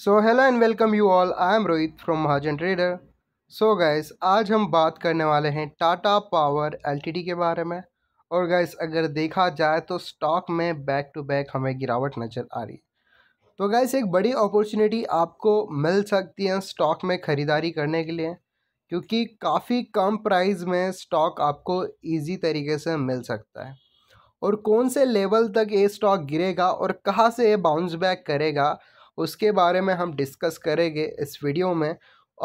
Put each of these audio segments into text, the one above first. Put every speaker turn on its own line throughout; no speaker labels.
so hello and welcome you all I am Rohit from Mahajan trader so guys आज हम बात करने वाले हैं टाटा पावर एलटीडी के बारे में और गाइस अगर देखा जाए तो स्टॉक में बैक टू बैक हमें गिरावट नज़र आ रही है तो गाइस एक बड़ी अपॉर्चुनिटी आपको मिल सकती है स्टॉक में ख़रीदारी करने के लिए क्योंकि काफ़ी कम प्राइस में स्टॉक आपको इजी तरीके से मिल सकता है और कौन से लेवल तक ये स्टॉक गिरेगा और कहाँ से ये बाउंस बैक करेगा उसके बारे में हम डिस्कस करेंगे इस वीडियो में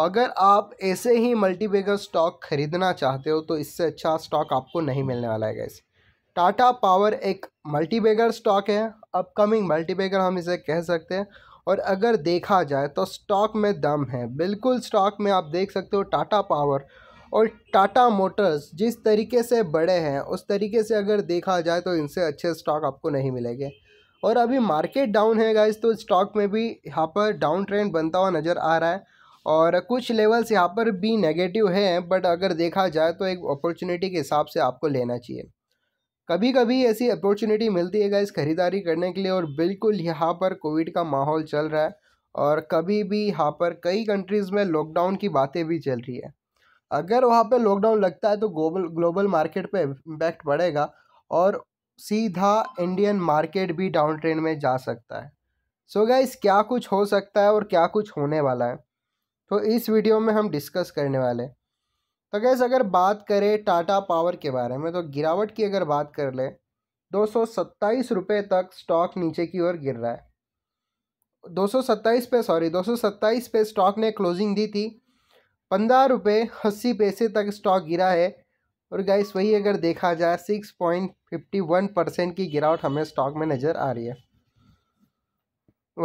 अगर आप ऐसे ही मल्टीपेगर स्टॉक खरीदना चाहते हो तो इससे अच्छा स्टॉक आपको नहीं मिलने वाला है गैस टाटा पावर एक मल्टीपेगर स्टॉक है अपकमिंग मल्टीपेगर हम इसे कह सकते हैं और अगर देखा जाए तो स्टॉक में दम है बिल्कुल स्टॉक में आप देख सकते हो टाटा पावर और टाटा मोटर्स जिस तरीके से बड़े हैं उस तरीके से अगर देखा जाए तो इनसे अच्छे स्टॉक आपको नहीं मिलेंगे और अभी मार्केट डाउन है गाइज तो स्टॉक में भी यहाँ पर डाउन ट्रेंड बनता हुआ नज़र आ रहा है और कुछ लेवल्स यहाँ पर भी नेगेटिव है बट अगर देखा जाए तो एक अपॉर्चुनिटी के हिसाब से आपको लेना चाहिए कभी कभी ऐसी अपॉर्चुनिटी मिलती है गाइज खरीदारी करने के लिए और बिल्कुल यहाँ पर कोविड का माहौल चल रहा है और कभी भी यहाँ पर कई कंट्रीज़ में लॉकडाउन की बातें भी चल रही है अगर वहाँ पर लॉकडाउन लगता है तो ग्लोबल ग्लोबल मार्केट पर इम्पैक्ट पड़ेगा और सीधा इंडियन मार्केट भी डाउन ट्रेंड में जा सकता है सो so गाइस क्या कुछ हो सकता है और क्या कुछ होने वाला है तो इस वीडियो में हम डिस्कस करने वाले हैं तो गैस अगर बात करें टाटा पावर के बारे में तो गिरावट की अगर बात कर ले दो सौ तक स्टॉक नीचे की ओर गिर रहा है दो पे सॉरी दो पे स्टॉक ने क्लोजिंग दी थी पंद्रह रुपये अस्सी पैसे तक स्टॉक गिरा है और गैस वही अगर देखा जाए six point fifty one percent की गिरावट हमें स्टॉक में नज़र आ रही है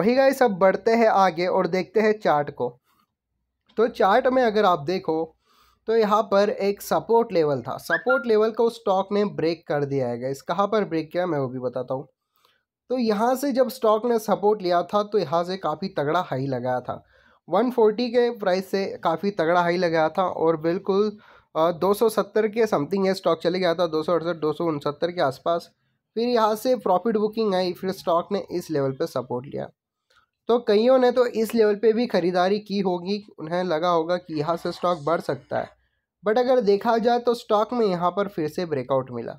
वही गाय सब बढ़ते हैं आगे और देखते हैं चार्ट को तो चार्ट में अगर आप देखो तो यहाँ पर एक सपोर्ट लेवल था सपोर्ट लेवल को स्टॉक ने ब्रेक कर दिया है इस कहाँ पर ब्रेक किया मैं वो भी बताता हूँ तो यहाँ से जब स्टॉक ने सपोर्ट लिया था तो यहाँ से काफ़ी तगड़ा हाई लगाया था 140 के प्राइस से काफ़ी तगड़ा हाई लगाया था और बिल्कुल दो सौ सत्तर के समथिंग है स्टॉक चले गया था दो सौ अड़सठ दो सौ उनसत्तर के आसपास फिर यहाँ से प्रॉफिट बुकिंग आई फिर स्टॉक ने इस लेवल पे सपोर्ट लिया तो कईयों ने तो इस लेवल पे भी ख़रीदारी की होगी उन्हें लगा होगा कि यहाँ से स्टॉक बढ़ सकता है बट अगर देखा जाए तो स्टॉक में यहाँ पर फिर से ब्रेकआउट मिला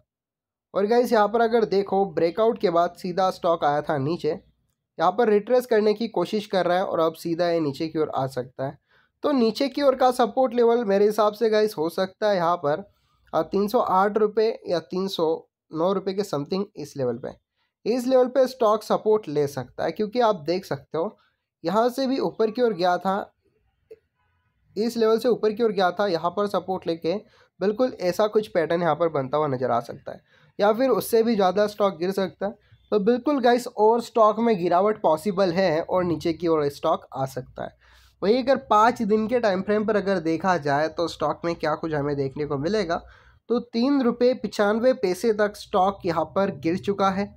और गाइस यहाँ पर अगर देखो ब्रेकआउट के बाद सीधा स्टॉक आया था नीचे यहाँ पर रिट्रेस करने की कोशिश कर रहा है और अब सीधा ये नीचे की ओर आ सकता है तो नीचे की ओर का सपोर्ट लेवल मेरे हिसाब से गाइस हो सकता है यहाँ पर तीन सौ आठ रुपये या तीन सौ नौ रुपये के समथिंग इस लेवल पे इस लेवल पे स्टॉक सपोर्ट ले सकता है क्योंकि आप देख सकते हो यहाँ से भी ऊपर की ओर गया था इस लेवल से ऊपर की ओर गया था यहाँ पर सपोर्ट लेके बिल्कुल ऐसा कुछ पैटर्न यहाँ पर बनता हुआ नज़र आ सकता है या फिर उससे भी ज़्यादा स्टॉक गिर सकता है तो बिल्कुल गाइस और स्टॉक में गिरावट पॉसिबल है और नीचे की ओर स्टॉक आ सकता है वहीं अगर पाँच दिन के टाइम फ्रेम पर अगर देखा जाए तो स्टॉक में क्या कुछ हमें देखने को मिलेगा तो तीन रुपये पचानवे पैसे तक स्टॉक यहाँ पर गिर चुका है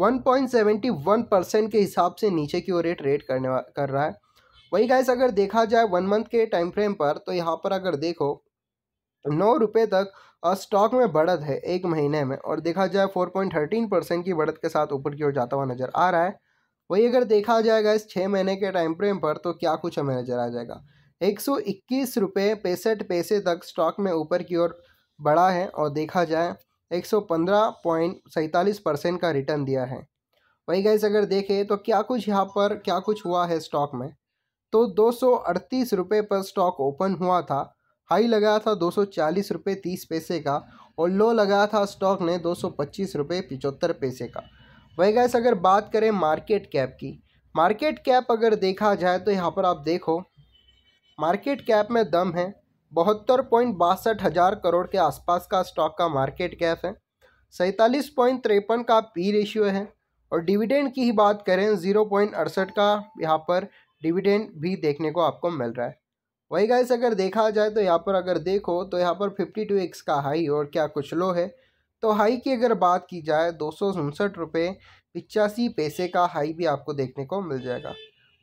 1.71 परसेंट के हिसाब से नीचे की ओर रेट ट्रेड करने कर रहा है वही गैस अगर देखा जाए वन मंथ के टाइम फ्रेम पर तो यहाँ पर अगर देखो नौ रुपये तक स्टॉक में बढ़त है एक महीने में और देखा जाए 4.13 परसेंट की बढ़त के साथ ऊपर की ओर जाता हुआ नज़र आ रहा है वही अगर देखा जाएगा इस छः महीने के टाइम फ्रेम पर तो क्या कुछ हमें नज़र आ जाएगा एक सौ इक्कीस रुपये पैंसठ पैसे तक स्टॉक में ऊपर की ओर बढ़ा है और देखा जाए एक सौ पंद्रह पॉइंट सैंतालीस परसेंट का रिटर्न दिया है वही गैस अगर देखें तो क्या कुछ यहाँ पर क्या कुछ हुआ है स्टॉक में तो दो सौ अड़तीस रुपये पर स्टॉक ओपन हुआ था हाई लगा था दो सौ चालीस रुपये तीस पैसे का और लो लगा था स्टॉक ने दो सौ पच्चीस रुपये पिचहत्तर पैसे का वही गैस अगर बात करें मार्केट कैप की मार्केट कैप अगर देखा जाए तो यहाँ पर आप देखो मार्केट कैप में दम है बहत्तर पॉइंट बासठ हज़ार करोड़ के आसपास का स्टॉक का मार्केट कैप है सैंतालीस पॉइंट तिरपन का पी रेशियो है और डिविडेंड की ही बात करें ज़ीरो पॉइंट अड़सठ का यहाँ पर डिविडेंड भी देखने को आपको मिल रहा है वही गैस अगर देखा जाए तो यहाँ पर अगर देखो तो यहाँ पर फिफ्टी टू एक्स का हाई और क्या कुछ लो है तो हाई की अगर बात की जाए दो सौ उनसठ रुपये पिचासी पैसे का हाई भी आपको देखने को मिल जाएगा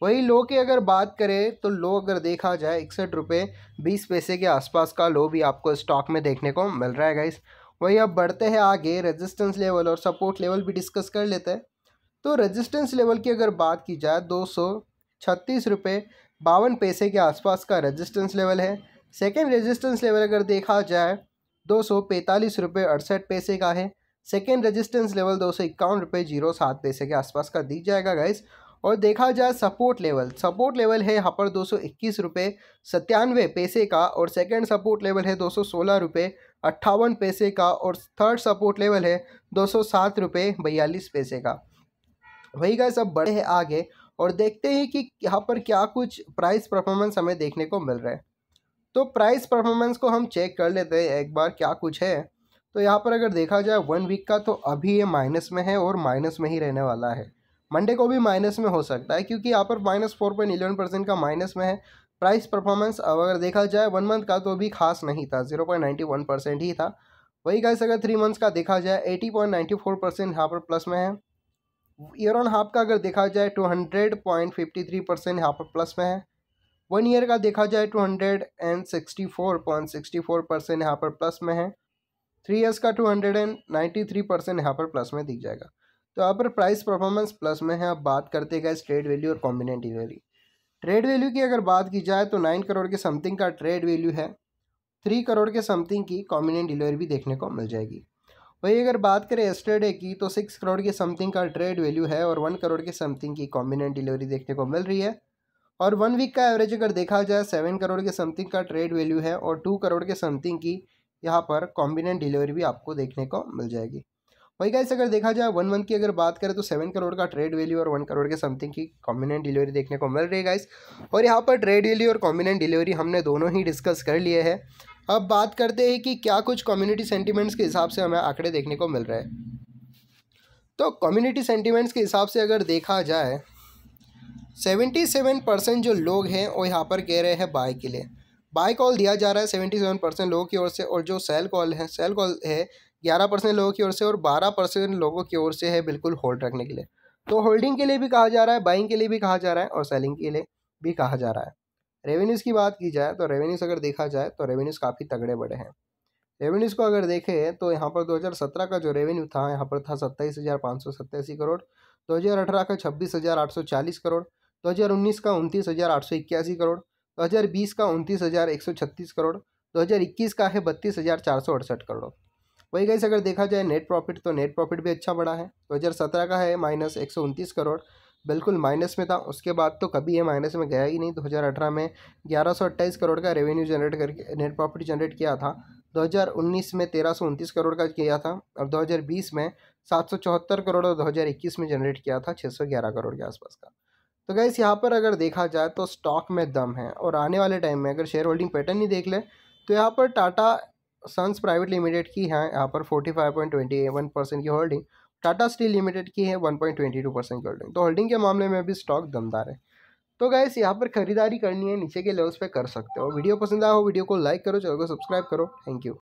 वही लो की अगर बात करें तो लो अगर देखा जाए इकसठ रुपये बीस पैसे के आसपास का लो भी आपको स्टॉक में देखने को मिल रहा है गाइस वही अब बढ़ते हैं आगे रेजिस्टेंस लेवल और सपोर्ट लेवल भी डिस्कस कर लेते हैं तो रेजिस्टेंस लेवल की अगर बात की जाए दो सौ छत्तीस रुपये बावन पैसे के आसपास का रेजिस्टेंस लेवल है सेकेंड रेजिस्टेंस लेवल अगर देखा जाए दो सौ पैंतालीस रुपये अड़सठ पैसे का है सेकेंड रेजिस्टेंस लेवल दो सौ इक्यावन रुपये जीरो सात पैसे के आसपास का दी जाएगा गाइस और देखा जाए सपोर्ट लेवल सपोर्ट लेवल है यहाँ पर दो सौ इक्कीस रुपये सत्तानवे पैसे का और सेकेंड सपोर्ट लेवल है दो सौ सोलह रुपये अट्ठावन पैसे का और थर्ड सपोर्ट लेवल है दो सौ सात रुपये बयालीस पैसे का वही का सब बड़े हैं आगे और देखते हैं कि यहाँ पर क्या कुछ प्राइस परफॉर्मेंस हमें देखने को मिल रहा है तो प्राइस परफॉर्मेंस को हम चेक कर लेते हैं एक बार क्या कुछ है तो यहाँ पर अगर देखा जाए वन वीक का तो अभी ये माइनस में है और माइनस में ही रहने वाला है मंडे को भी माइनस में हो सकता है क्योंकि यहाँ पर minus four point eleven percent का माइनस में है प्राइस परफॉर्मेंस अब अगर देखा जाए वन मंथ का तो भी खास नहीं था zero point ninety one percent ही था वही गाइस अगर थ्री मंथ्स का देखा जाए eighty point ninety four percent यहाँ पर प्लस में है ईयर ऑन हाफ का अगर देखा जाए two hundred point fifty three percent यहाँ पर प्लस में है वन ईयर का देखा जाए two hundred and sixty four point sixty four percent यहाँ पर प्लस में है थ्री ईयर्स का two hundred and ninety three percent यहाँ पर प्लस में दिख जाएगा तो यहाँ पर प्राइस परफॉर्मेंस प्लस में है अब बात करते गए ट्रेड वैल्यू और कॉम्बिनेंट डिलीवरी ट्रेड वैल्यू की अगर बात की जाए तो नाइन करोड़ के समथिंग का ट्रेड वैल्यू है थ्री करोड़ के समथिंग की कॉम्बिनेंट डिलीवरी भी देखने को मिल जाएगी वही अगर बात करें एस्टरडे की तो सिक्स करोड़ के समथिंग का ट्रेड वैल्यू है और वन करोड़ के समथिंग की कॉम्बिनेंट डिलीवरी देखने को मिल रही है और वन वीक का एवरेज अगर देखा जाए सेवन करोड़ के समथिंग का ट्रेड वैल्यू है और टू करोड़ के समथिंग की यहाँ पर कॉम्बिनेंट डिलीवरी भी आपको देखने को मिल जाएगी वही गाइस अगर देखा जाए वन मंथ की अगर बात करें तो सेवन करोड़ का ट्रेड वैल्यू और वन करोड़ के समथिंग की कॉम्बिनेंट डिलीवरी देखने को मिल रही है गाइस और यहाँ पर ट्रेड वैल्यू और कॉम्बिनेंट डिलीवरी हमने दोनों ही डिस्कस कर लिए हैं अब बात करते हैं कि क्या कुछ कम्युनिटी सेंटीमेंट्स के हिसाब से हमें आंकड़े देखने को मिल रहे हैं तो कम्युनिटी सेंटीमेंट्स के हिसाब से अगर देखा जाए सेवेंटी सेवन परसेंट जो लोग हैं वो यहाँ पर कह रहे हैं बाय के लिए बाय कॉल दिया जा रहा है सेवेंटी सेवन परसेंट लोगों की ओर से और जो सेल कॉल है सेल कॉल है ग्यारह परसेंट लोगों की ओर से और बारह परसेंट लोगों की ओर से है बिल्कुल होल्ड रखने के लिए तो होल्डिंग के लिए भी कहा जा रहा है बाइंग के लिए भी कहा जा रहा है और सेलिंग के लिए भी कहा जा रहा है रेवेन्यूज़ की बात की जाए तो रेवेन्यूज़ अगर देखा जाए तो रेवेन्यूज़ काफ़ी तगड़े बड़े हैं रेवेन्यूज़ को अगर देखें तो यहाँ पर 2017 का जो रेवेन्यू था यहाँ पर था सत्ताईस हज़ार पाँच सौ सत्तासी करोड़ 2018 का छब्बीस हज़ार आठ सौ चालीस करोड़ दो हज़ार उन्नीस का उनतीस हज़ार आठ सौ इक्यासी करोड़ दो हज़ार बीस का उनतीस हज़ार एक सौ छत्तीस करोड़ दो हज़ार इक्कीस का है बत्तीस हज़ार चार सौ अड़सठ करोड़ वही कैसे अगर देखा जाए नेट प्रॉफिट तो नेट प्रॉफिट भी अच्छा बढ़ा है दो हज़ार सत्रह का है माइनस एक सौ उनतीस करोड़ बिल्कुल माइनस में था उसके बाद तो कभी ये माइनस में गया ही नहीं दो हज़ार अठारह में ग्यारह सौ अट्ठाईस करोड़ का रेवेन्यू जनरेट करके नेट प्रॉफिट जनरेट किया था दो हज़ार उन्नीस में तेरह सौ उनतीस करोड़ का किया था और बीस में सात सौ चौहत्तर करोड़ और दो हज़ार इक्कीस में जनरेट किया था छः सौ ग्यारह करोड़ के आसपास का तो गैस यहाँ पर अगर देखा जाए तो स्टॉक में दम है और आने वाले टाइम में अगर शेयर होल्डिंग पैटर्न ही देख लें तो यहाँ पर टाटा सन्स प्राइवेट लिमिटेड की है यहाँ पर forty five point twenty one percent की होल्डिंग टाटा स्टील लिमिटेड की है one point twenty two percent की होल्डिंग तो होल्डिंग के मामले में भी स्टॉक दमदार है तो गैस यहाँ पर खरीदारी करनी है नीचे के लेवल्स पे कर सकते हो वीडियो पसंद आया हो वीडियो को लाइक करो चैनल को सब्सक्राइब करो थैंक यू